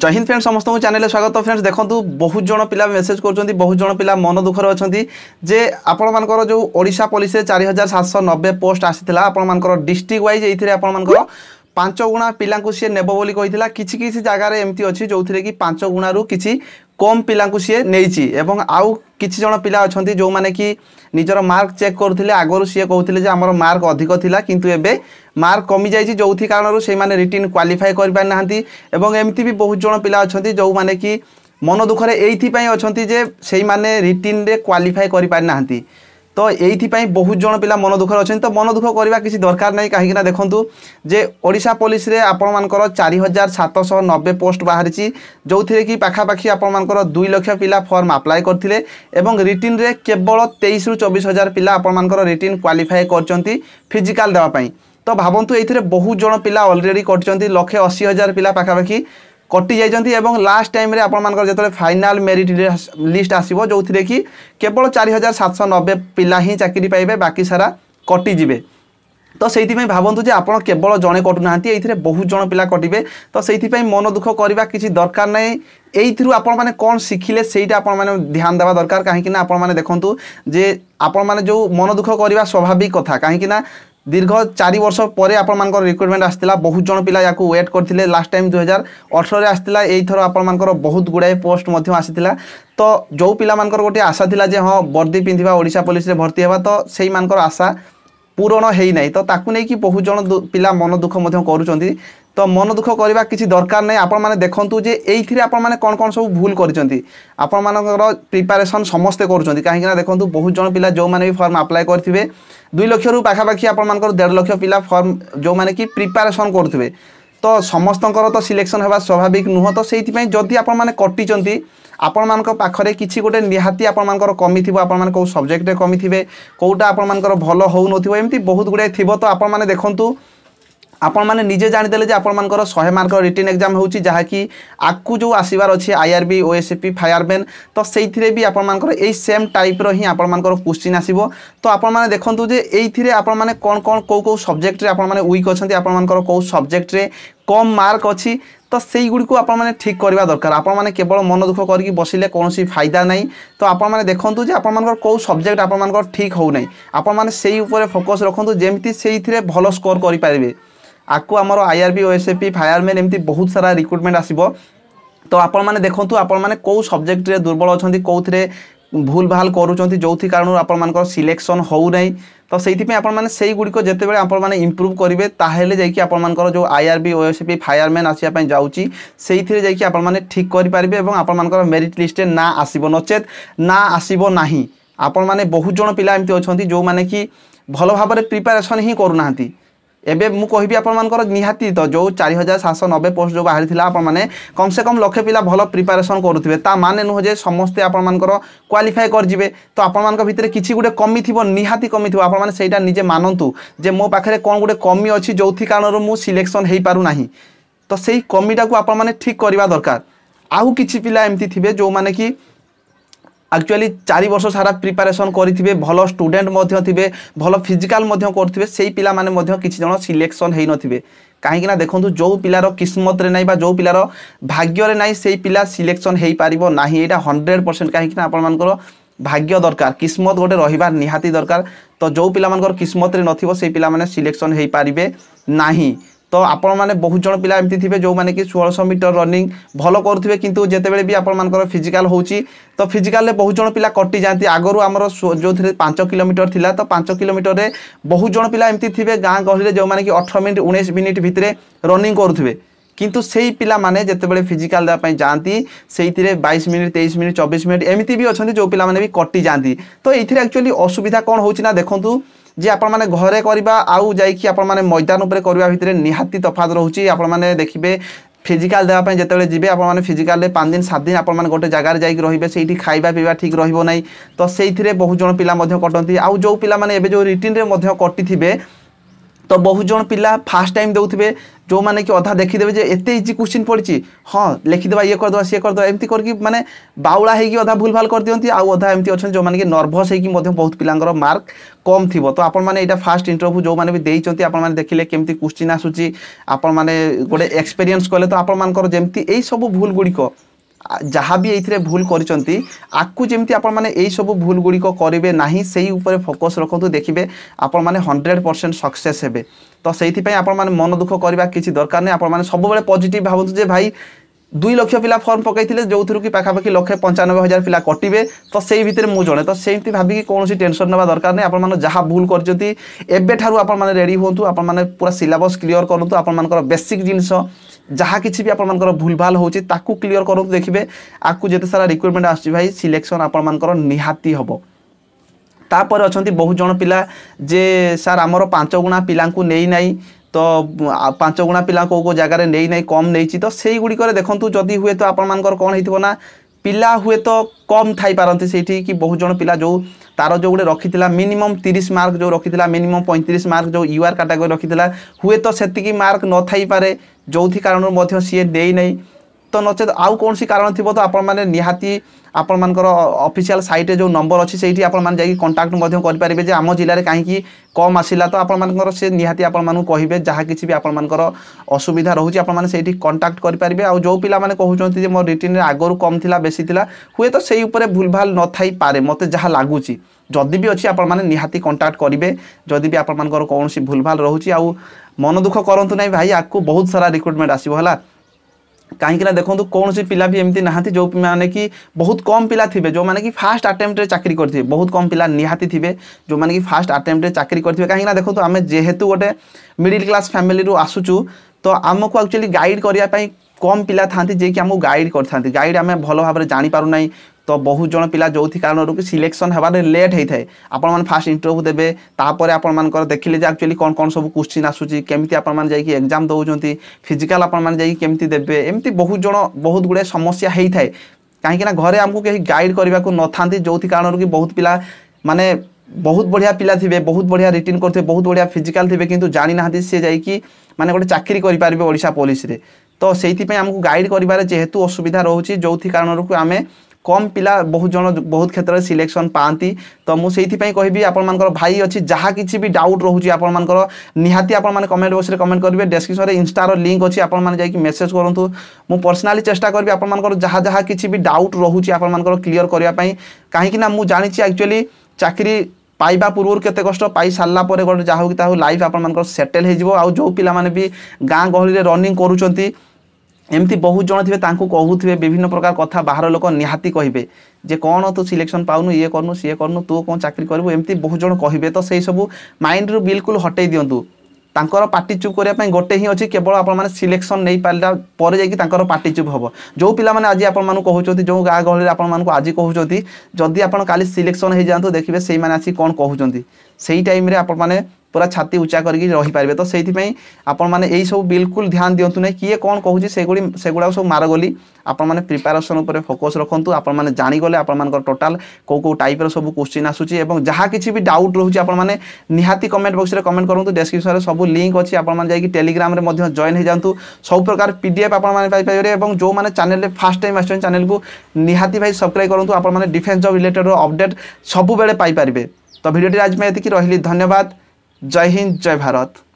জয় Hind friend সমস্ত চ্যানেলে স্বাগত ফ্রেন্ডস দেখন্তু বহুত জন পিলা মেসেজ করছেন বহুত জন পিলা মন দুঃখরে অনেক যে আপনার যে ওড়শা পুলিশে চারি হাজার সাতশহ নবে পোস্ট আসি আপনার ডিস্ট্রিক্ট ওয়াইজ এই আপনার ପାଞ୍ଚ ଗୁଣା ପିଲାଙ୍କୁ ସିଏ ନେବ ବୋଲି କହିଥିଲା କିଛି କିଛି ଜାଗାରେ ଏମିତି ଅଛି ଯେଉଁଥିରେ କି ପାଞ୍ଚ ଗୁଣାରୁ କିଛି କମ୍ ପିଲାଙ୍କୁ ସିଏ ନେଇଛି ଏବଂ ଆଉ କିଛି ଜଣ ପିଲା ଅଛନ୍ତି ଯେଉଁମାନେ କି ନିଜର ମାର୍କ ଚେକ୍ କରୁଥିଲେ ଆଗରୁ ସିଏ କହୁଥିଲେ ଯେ ଆମର ମାର୍କ ଅଧିକ ଥିଲା କିନ୍ତୁ ଏବେ ମାର୍କ କମିଯାଇଛି ଯେଉଁଥି କାରଣରୁ ସେଇମାନେ ରିଟିନ୍ କ୍ୱାଲିଫାଏ କରିପାରିନାହାନ୍ତି ଏବଂ ଏମିତି ବି ବହୁତ ଜଣ ପିଲା ଅଛନ୍ତି ଯେଉଁମାନେ କି ମନ ଦୁଃଖରେ ଏଇଥିପାଇଁ ଅଛନ୍ତି ଯେ ସେଇମାନେ ରିଟିନ୍ରେ କ୍ୱାଲିଫାଏ କରିପାରିନାହାନ୍ତି ତ ଏଇଥିପାଇଁ ବହୁତ ଜଣ ପିଲା ମନ ଦୁଃଖରେ ଅଛନ୍ତି ତ ମନ ଦୁଃଖ କରିବା କିଛି ଦରକାର ନାହିଁ କାହିଁକିନା ଦେଖନ୍ତୁ ଯେ ଓଡ଼ିଶା ପୋଲିସରେ ଆପଣମାନଙ୍କର ଚାରି ହଜାର ସାତଶହ ନବେ ପୋଷ୍ଟ ବାହାରିଛି ଯେଉଁଥିରେ କି ପାଖାପାଖି ଆପଣମାନଙ୍କର ଦୁଇ ଲକ୍ଷ ପିଲା ଫର୍ମ ଆପ୍ଲାଏ କରିଥିଲେ ଏବଂ ରିଟିନ୍ରେ କେବଳ ତେଇଶରୁ ଚବିଶ ହଜାର ପିଲା ଆପଣମାନଙ୍କର ରିଟିନ୍ କ୍ୱାଲିଫାଏ କରିଛନ୍ତି ଫିଜିକାଲ୍ ଦେବା ପାଇଁ ତ ଭାବନ୍ତୁ ଏଇଥିରେ ବହୁତ ଜଣ ପିଲା ଅଲରେଡ଼ି କରିଛନ୍ତି ଲକ୍ଷେ ଅଶୀ ହଜାର ପିଲା ପାଖାପାଖି কটি যাই এবং লাস্ট টাইমে আপনার যেত ফাইনাল মেরিট লিষ্ট আসব যে কি কেবল চারি হাজার সাতশো নবে পিলা হি চাকরি পাইবে বাকি সারা কটিযে তো সেইপাই ভাবতু যে আপনার কেবল জনে কটু না এই বহু জন পিলা কটিবে তো সেইপাই মন দুঃখ করা কিছু দরকার নাই এইথর আপনার মানে কম শিখিলে সেইটা আপনার মানে ধ্যান দেওয়া দরকার কিন্তু আপনার দেখুন যে আপনার মানে যে মন দুঃখ করা স্বাভাবিক কথা কিন্তু দীর্ঘ চারি বর্ষ পরে আপনার রিক্রুটমেন্ট আসলা বহু জন পিলা ইয়া ওয়েট করলে লাস্ট টাইম দুই হাজার অঠরের আসলা এইথর আপনার বহুত গুড়ায়ে পোস্ট আসিলা তো যে পিলা গোটে আশা লা যে হ্যাঁ বর্দি পিঁধা ওড়শা পুলিশে ভর্তি হওয়া তো সেই আশা পূরণ হয়ে না তো তাকে নেই বহু জন পিলা মন দুঃখ করছেন ତ ମନ ଦୁଃଖ କରିବା କିଛି ଦରକାର ନାହିଁ ଆପଣମାନେ ଦେଖନ୍ତୁ ଯେ ଏଇଥିରେ ଆପଣମାନେ କ'ଣ କ'ଣ ସବୁ ଭୁଲ କରିଛନ୍ତି ଆପଣମାନଙ୍କର ପ୍ରିପାରେସନ୍ ସମସ୍ତେ କରୁଛନ୍ତି କାହିଁକିନା ଦେଖନ୍ତୁ ବହୁତ ଜଣ ପିଲା ଯେଉଁମାନେ ବି ଫର୍ମ ଆପ୍ଲାଏ କରିଥିବେ ଦୁଇ ଲକ୍ଷରୁ ପାଖାପାଖି ଆପଣମାନଙ୍କର ଦେଢ଼ ଲକ୍ଷ ପିଲା ଫର୍ମ ଯେଉଁମାନେ କି ପ୍ରିପାରେସନ୍ କରୁଥିବେ ତ ସମସ୍ତଙ୍କର ତ ସିଲେକ୍ସନ୍ ହେବା ସ୍ୱାଭାବିକ ନୁହଁ ତ ସେଇଥିପାଇଁ ଯଦି ଆପଣମାନେ କଟିଛନ୍ତି ଆପଣମାନଙ୍କ ପାଖରେ କିଛି ଗୋଟେ ନିହାତି ଆପଣମାନଙ୍କର କମିଥିବ ଆପଣମାନେ କେଉଁ ସବଜେକ୍ଟରେ କମିଥିବେ କେଉଁଟା ଆପଣମାନଙ୍କର ଭଲ ହେଉନଥିବ ଏମିତି ବହୁତ ଗୁଡ଼ାଏ ଥିବ ତ ଆପଣମାନେ ଦେଖନ୍ତୁ ଆପଣମାନେ ନିଜେ ଜାଣିଦେଲେ ଯେ ଆପଣମାନଙ୍କର ଶହେ ମାର୍କର ରିଟର୍ନ ଏକ୍ଜାମ୍ ହେଉଛି ଯାହାକି ଆଗକୁ ଯେଉଁ ଆସିବାର ଅଛି ଆଇଆର୍ବି ଓଏସ୍ଏପି ଫାୟାରମ୍ୟାନ୍ ତ ସେଇଥିରେ ବି ଆପଣମାନଙ୍କର ଏଇ ସେମ୍ ଟାଇପ୍ର ହିଁ ଆପଣମାନଙ୍କର କୋଶ୍ଚିନ୍ ଆସିବ ତ ଆପଣମାନେ ଦେଖନ୍ତୁ ଯେ ଏଇଥିରେ ଆପଣମାନେ କ'ଣ କ'ଣ କେଉଁ କେଉଁ ସବଜେକ୍ଟରେ ଆପଣମାନେ ୱିକ୍ ଅଛନ୍ତି ଆପଣମାନଙ୍କର କେଉଁ ସବଜେକ୍ଟରେ কম মার্ক অছি তো সেইগুড়ি আপনার ঠিক করা দরকার আপনার কেবল মন দুঃখ করি বসলে কৌশি ফাইদা নাই তো আপনার দেখুন যে আপনার কেউ সবজেক্ট আপনার ঠিক হো না আপনার সেই উপরে ফোকস রাখুন যেমি সেইথে ভালো স্কোর করে আকু আমার আইআরবি ওএসএপি এমনি বহু সারা রিক্রুটমেন্ট আসব তো আপন মানে দেখুন আপন মানে কেউ ସବଜେକ୍ଟରେ দুর্বল অনেক କେଉଁଥିରେ ভুল ভাল করছেন যে কারণ আপনার সিলেকশন হো না তো সেইপা আপনার সেইগুড়ি যেতবে আপনার ইম্প্রুভ করবে তাহলে যাই আপনার যে আইআরবি ওএসএপি ফায়ারম্যান আসা যাচ্ছি সেইথিরে যাই আপনার ঠিক করে পারবে এবং আপনার মেরিট লিষ্টে না আসব নচে না আসব না আপন মানে বহু জন পিলা এমনি অনেক যে কি ভাল প্রিপারেসন হি করু না এবে মু কহিবি আপনার নিহাতি যে চারি হাজার সাতশো নবে পোস্ট যে বাহারি আপনার কমসে কম লক্ষে পিলা ভাল প্রিপারেসন করুবে তা মানে নুহ যে সমস্তে আপনার কোয়ালিফাই করবে তো আপনার ভিতরে কিছু গোটে কমি থাকবে নিহাতি কমি থাকবে আপনার সেইটা নিজে মানতু যে মো পাখে কোণ গোটে কমি অছি যে কারণ মু সিলেকশন হয়ে পু না তো সেই কমিটা আপনার ঠিক করা দরকার আউ কিছু পিলা এমতি থাকবে যে কি আকচুয়ালি চারি বর্ষ সারা প্রিপারেসন করে ভাল স্টুডেন্ট থিবে ভাল ফিজিকাল করুবে সেই পিলা মানে কিছু জন সিলেকশন হয়ে নথিবে কাহিঁকি না দেখুন যে পিলার কিসমতরে নাই বা যে পিলার ভাগ্যরে নাই সেই পিলা সিলেকশন হয়ে পারিব না এটা হন্ড্রেড পরসেন্ট কাহিঁকি না আপনার ভাগ্য দরকার কিসমত গোটে রহবা নিহাতি দরকার তো যে পিলা কিসমতরে নথিব সেই পিলা মানে সিলেকশন হয়ে পারিবে না তো আপনার মানে বহু জন পিলা এমতি থাকবে যে কি ষোলশো মিটর রনিং ভাল করুবে কিন্তু যেতবে বি আপনার ফিজিকাল হচ্ছে তো ফিজিকালে বহু জন পিলা কটি যাতে আগর আমার যে পাঁচ কিলোমিটর লা তো পাঁচ কিলোমিটরের বহু জন পিলা এমতি থাকবে গাঁ গহলিরে যে কি অঠর মিনিট উনিশ মিনিট ভিতরে রনিং করুবে কিন্তু সেই পিলামানে যেতবে ফিজিকাল দেওয়া যাতে সেইথিরে বাইশ মিনিট তেইশ মিনিট চব্বিশ মিনিট এমিতি বি অনেক যে পিলামানে বি কটি যাতে তো এইথিরে একচুয়ালি অসুবিধা কোণ হচ্ছে না দেখুন যে আপনার ঘরে করা আউ যাই আপনার ময়দান উপরে করা ভিতরে নিহাতি তফাত রয়েছে আপনার দেখবে ফিজিকাল দেওয়া যেতবে যাবে আপনার ফিজিকালে পাঁচ দিন সাত দিন আপনার গোটে জায়গায় যাই রহবে সেইটি খাইবা পিবা ঠিক রহব না তো সেইথিরে বহু জন পিলা কটতি আউ যে পিলা এবে যে রিটিনে কটিথিবে ତ ବହୁତ ଜଣ ପିଲା ଫାର୍ଷ୍ଟ ଟାଇମ୍ ଦେଉଥିବେ ଯେଉଁମାନେ କି ଅଧା ଦେଖିଦେବେ ଯେ ଏତେ ଇଜି କୋଶ୍ଚିନ୍ ପଡ଼ିଛି ହଁ ଲେଖିଦେବା ଇଏ କରିଦେବା ସିଏ କରିଦେବା ଏମିତି କରିକି ମାନେ ବାଉଳା ହେଇକି ଅଧା ଭୁଲଭାଲ କରିଦିଅନ୍ତି ଆଉ ଅଧା ଏମିତି ଅଛନ୍ତି ଯେଉଁମାନେ କି ନର୍ଭସ୍ ହେଇକି ମଧ୍ୟ ବହୁତ ପିଲାଙ୍କର ମାର୍କ କମ୍ ଥିବ ତ ଆପଣମାନେ ଏଇଟା ଫାର୍ଷ୍ଟ ଇଣ୍ଟରଭ୍ୟୁ ଯେଉଁମାନେ ବି ଦେଇଛନ୍ତି ଆପଣମାନେ ଦେଖିଲେ କେମିତି କୋଶ୍ଚିନ୍ ଆସୁଛି ଆପଣମାନେ ଗୋଟେ ଏକ୍ସପେରିଏନ୍ସ କଲେ ତ ଆପଣମାନଙ୍କର ଯେମିତି ଏଇସବୁ ସବୁ ଭୁଲ ଗୁଡ଼ିକ ଯାହା ବି ଏଇଥିରେ ଭୁଲ କରିଛନ୍ତି ଆକୁ ଯେମିତି ଆପଣମାନେ ଏଇସବୁ ଭୁଲ ଗୁଡ଼ିକ କରିବେ ନାହିଁ ସେଇ ଉପରେ ଫୋକସ୍ ରଖନ୍ତୁ ଦେଖିବେ ଆପଣମାନେ ହଣ୍ଡ୍ରେଡ଼ ପରସେଣ୍ଟ ସକ୍ସେସ୍ ହେବେ ତ ସେଇଥିପାଇଁ ଆପଣମାନେ ମନ ଦୁଃଖ କରିବା କିଛି ଦରକାର ନାହିଁ ଆପଣମାନେ ସବୁବେଳେ ପଜିଟିଭ୍ ଭାବନ୍ତୁ ଯେ ଭାଇ দুই লক্ষ পিলা ফর্ম পকাইলে যেথর কি পাখাপাখি লক্ষে পঞ্চানবে হাজার পিলা কটিবে তো সেই ভিতরে মু জনে তো সেইমতি ভাবিকি কৌশি টেনশন নেওয়া দরকার নেই আপনার যা ভুল করছেন এবেঠার আপনার রেডি হুম আপনার পুরা সিলাবস ক্লিয়র করতু আপনার বেসিক জিনিস যা কিছু বি আপনার ভুলভাল হচ্ছে তাকে ক্লিয়র করতু দেখবে আকু যেতে সারা রিক্রুটমেন্ট আসছে ভাই সিলেকশন আপনার নিহাতি হব তাপরে অনেক বহু জন পিলা যে স্যার আমার পাঁচ গুণা পিলা নেই নাই ତ ପାଞ୍ଚଗୁଣା ପିଲା କେଉଁ କେଉଁ ଜାଗାରେ ନେଇନାହିଁ କମ୍ ନେଇଛି ତ ସେଇଗୁଡ଼ିକରେ ଦେଖନ୍ତୁ ଯଦି ହୁଏତ ଆପଣମାନଙ୍କର କ'ଣ ହେଇଥିବ ନା ପିଲା ହୁଏତ କମ୍ ଥାଇପାରନ୍ତି ସେଇଠି କି ବହୁତ ଜଣ ପିଲା ଯେଉଁ ତାର ଯେଉଁ ଗୋଟେ ରଖିଥିଲା ମିନିମମ୍ ତିରିଶ ମାର୍କ ଯେଉଁ ରଖିଥିଲା ମିନିମମ୍ ପଇଁତିରିଶ ମାର୍କ ଯେଉଁ ୟୁଆର୍ କାଟାଗୋରୀ ରଖିଥିଲା ହୁଏତ ସେତିକି ମାର୍କ ନଥାଇପାରେ ଯେଉଁଥି କାରଣରୁ ମଧ୍ୟ ସିଏ ଦେଇନାହିଁ ତ ନଚେତ୍ ଆଉ କୌଣସି କାରଣ ଥିବ ତ ଆପଣମାନେ ନିହାତି ଆପଣମାନଙ୍କର ଅଫିସିଆଲ୍ ସାଇଟ୍ରେ ଯେଉଁ ନମ୍ବର ଅଛି ସେଇଠି ଆପଣମାନେ ଯାଇକି କଣ୍ଟାକ୍ଟ ମଧ୍ୟ କରିପାରିବେ ଯେ ଆମ ଜିଲ୍ଲାରେ କାହିଁକି କମ୍ ଆସିଲା ତ ଆପଣମାନଙ୍କର ସେ ନିହାତି ଆପଣମାନଙ୍କୁ କହିବେ ଯାହା କିଛି ବି ଆପଣମାନଙ୍କର ଅସୁବିଧା ରହୁଛି ଆପଣମାନେ ସେଇଠି କଣ୍ଟାକ୍ଟ କରିପାରିବେ ଆଉ ଯେଉଁ ପିଲାମାନେ କହୁଛନ୍ତି ଯେ ମୋ ରିଟିନ୍ରେ ଆଗରୁ କମ୍ ଥିଲା ବେଶୀ ଥିଲା ହୁଏତ ସେଇ ଉପରେ ଭୁଲଭାଲ ନଥାଇପାରେ ମୋତେ ଯାହା ଲାଗୁଛି ଯଦି ବି ଅଛି ଆପଣମାନେ ନିହାତି କଣ୍ଟାକ୍ଟ କରିବେ ଯଦି ବି ଆପଣମାନଙ୍କର କୌଣସି ଭୁଲଭାଲ ରହୁଛି ଆଉ ମନ ଦୁଃଖ କରନ୍ତୁ ନାହିଁ ଭାଇ ଆଗକୁ ବହୁତ ସାରା ରିକ୍ରୁଟମେଣ୍ଟ ଆସିବ ହେଲା କାହିଁକିନା ଦେଖନ୍ତୁ କୌଣସି ପିଲା ବି ଏମିତି ନାହାନ୍ତି ଯେଉଁମାନେ କି ବହୁତ କମ୍ ପିଲା ଥିବେ ଯେଉଁମାନେ କି ଫାଷ୍ଟ ଆଟେମ୍ପ୍ଟରେ ଚାକିରି କରିଥିବେ ବହୁତ କମ୍ ପିଲା ନିହାତି ଥିବେ ଯେଉଁମାନେ କି ଫାଷ୍ଟ ଆଟେମ୍ପ୍ଟରେ ଚାକିରି କରିଥିବେ କାହିଁକିନା ଦେଖନ୍ତୁ ଆମେ ଯେହେତୁ ଗୋଟେ ମିଡ଼ିଲ୍ କ୍ଲାସ୍ ଫ୍ୟାମିଲିରୁ ଆସୁଛୁ ତ ଆମକୁ ଆକ୍ଚୁଆଲି ଗାଇଡ଼ କରିବା ପାଇଁ কম ପିଲା ଥାନ୍ତି ଯିଏକି ଆମକୁ ଗାଇଡ଼ କରିଥାନ୍ତି ଗାଇଡ଼ ଆମେ ଭଲ ଭାବରେ ଜାଣିପାରୁ ନାହିଁ ତ ବହୁତ ଜଣ ପିଲା ଯେଉଁଥି କାରଣରୁ କି ସିଲେକ୍ସନ୍ ହେବାରେ ଲେଟ୍ ହୋଇଥାଏ ଆପଣମାନେ ଫାଷ୍ଟ ଇଣ୍ଟରଭ୍ୟୁ ଦେବେ ତାପରେ ଆପଣମାନଙ୍କର ଦେଖିଲେ ଯେ ଆକ୍ଚୁଆଲି କ'ଣ କ'ଣ ସବୁ କୋଶ୍ଚିନ୍ ଆସୁଛି କେମିତି ଆପଣମାନେ ଯାଇକି ଏକ୍ଜାମ୍ ଦେଉଛନ୍ତି ଫିଜିକାଲ୍ ଆପଣମାନେ ଯାଇକି କେମିତି ଦେବେ ଏମିତି ବହୁତ ଜଣ ବହୁତ ଗୁଡ଼ିଏ ସମସ୍ୟା ହୋଇଥାଏ କାହିଁକିନା ଘରେ ଆମକୁ କେହି ଗାଇଡ଼ କରିବାକୁ ନଥାନ୍ତି ଯେଉଁଥି କାରଣରୁ କି ବହୁତ ପିଲା ମାନେ ବହୁତ ବଢ଼ିଆ ପିଲା ଥିବେ ବହୁତ ବଢ଼ିଆ ରିଟିନ୍ କରୁଥିବେ ବହୁତ ବଢ଼ିଆ ଫିଜିକାଲ୍ ଥିବେ କିନ୍ତୁ ଜାଣିନାହାନ୍ତି ସେ ଯାଇକି ମାନେ ଗୋଟେ ଚାକିରି କରିପାରିବେ ଓଡ଼ିଶା ପୋଲିସରେ তো সেইপাই আমি গাইড করবার যেহেতু অসুবিধা রয়েছে যে কারণ আমি কম পিলা বহু জন বহু ক্ষেত্রে সিলেকশন পাঁতি তো মু সেইপাই কবি আপনার ভাই অছি যা কিছু বি ডাউট রয়েছে আপনার নিহতি আপনার কমেন্ট বক্সে কমেন্ট করবে ডেসক্রিপশনে ইনস্টার লিঙ্ক অছি আপনার যাই মেসেজ করতু মু পর্সনালি চেষ্টা করবি আপনার যা যা কিছু বি ডাউট রয়েছে আপনার ক্লিয়ার করা কাহি না মু জাঁচি আকচুয়ালি চাকরি পাইবা পূর্ব কত কষ্ট পাই সারা পরে গোটে যা হোক তা হোক লাইফ আপনার সেটেল হয়ে যাব আউ যে পিলা মানে বি গাঁ গহলি রনিং করুচার ଏମିତି ବହୁତ ଜଣ ଥିବେ ତାଙ୍କୁ କହୁଥିବେ ବିଭିନ୍ନ ପ୍ରକାର କଥା ବାହାର ଲୋକ ନିହାତି କହିବେ ଯେ କ'ଣ ତୁ ସିଲେକ୍ସନ୍ ପାଉନୁ ଇଏ କରୁନୁ ସିଏ କରୁନୁ ତୁ କ'ଣ ଚାକିରି କରିବୁ ଏମିତି ବହୁତ ଜଣ କହିବେ ତ ସେହିସବୁ ମାଇଣ୍ଡରୁ ବିଲକୁଲ ହଟେଇ ଦିଅନ୍ତୁ ତାଙ୍କର ପାଟି ଚୁପ୍ କରିବା ପାଇଁ ଗୋଟେ ହିଁ ଅଛି କେବଳ ଆପଣମାନେ ସିଲେକ୍ସନ୍ ନେଇପାରିଲା ପରେ ଯାଇକି ତାଙ୍କର ପାଟି ଚୁପ୍ ହେବ ଯେଉଁ ପିଲାମାନେ ଆଜି ଆପଣମାନଙ୍କୁ କହୁଛନ୍ତି ଯେଉଁ ଗାଁ ଗହଳିରେ ଆପଣମାନଙ୍କୁ ଆଜି କହୁଛନ୍ତି ଯଦି ଆପଣ କାଲି ସିଲେକ୍ସନ୍ ହେଇଯାଆନ୍ତୁ ଦେଖିବେ ସେଇମାନେ ଆସି କ'ଣ କହୁଛନ୍ତି ସେଇ ଟାଇମ୍ରେ ଆପଣମାନେ ପୁରା ଛାତି ଉଚ୍ଚା କରିକି ରହିପାରିବେ ତ ସେଇଥିପାଇଁ ଆପଣମାନେ ଏଇସବୁ ବିଲକୁଲ ଧ୍ୟାନ ଦିଅନ୍ତୁ ନାହିଁ କିଏ କ'ଣ କହୁଛି ସେଗୁଡ଼ି ସେଗୁଡ଼ାକ ସବୁ ମାରଗୋଲି ଆପଣମାନେ ପ୍ରିପାରେସନ୍ ଉପରେ ଫୋକସ୍ ରଖନ୍ତୁ ଆପଣମାନେ ଜାଣିଗଲେ ଆପଣମାନଙ୍କର ଟୋଟାଲ୍ କେଉଁ କେଉଁ ଟାଇପ୍ର ସବୁ କୋଶ୍ଚିନ୍ ଆସୁଛି ଏବଂ ଯାହା କିଛି ବି ଡାଉଟ୍ ରହୁଛି ଆପଣମାନେ ନିହାତି କମେଣ୍ଟ ବକ୍ସରେ କମେଣ୍ଟ କରନ୍ତୁ ଡେସ୍କ୍ରିପସନ୍ରେ ସବୁ ଲିଙ୍କ୍ ଅଛି ଆପଣମାନେ ଯାଇକି ଟେଲିଗ୍ରାମରେ ମଧ୍ୟ ଜଏନ୍ ହୋଇଯାଆନ୍ତୁ ସବୁ ପ୍ରକାର ପି ଡି ଏଫ୍ ଆପଣମାନେ ପାଇପାରିବେ ଏବଂ ଯେଉଁମାନେ ଚ୍ୟାନେଲରେ ଫାର୍ଷ୍ଟ ଟାଇମ୍ ଆସିଛନ୍ତି ଚ୍ୟାନେଲକୁ ନିହାତି ଭାଇ ସବସ୍କ୍ରାଇବ୍ କରନ୍ତୁ ଆପଣମାନେ ଡିଫେନ୍ସ ଜବ୍ ରିଲେଟେଡ଼୍ ଅପଡ଼େଟ୍ ସବୁବେଳେ ପାଇପାରିବେ ତ ଭିଡ଼ିଓଟି ଆଜି ପାଇଁ ଏତିକି ରହିଲି ଧନ୍ୟବାଦ জয় হিন্দ জয় ভারত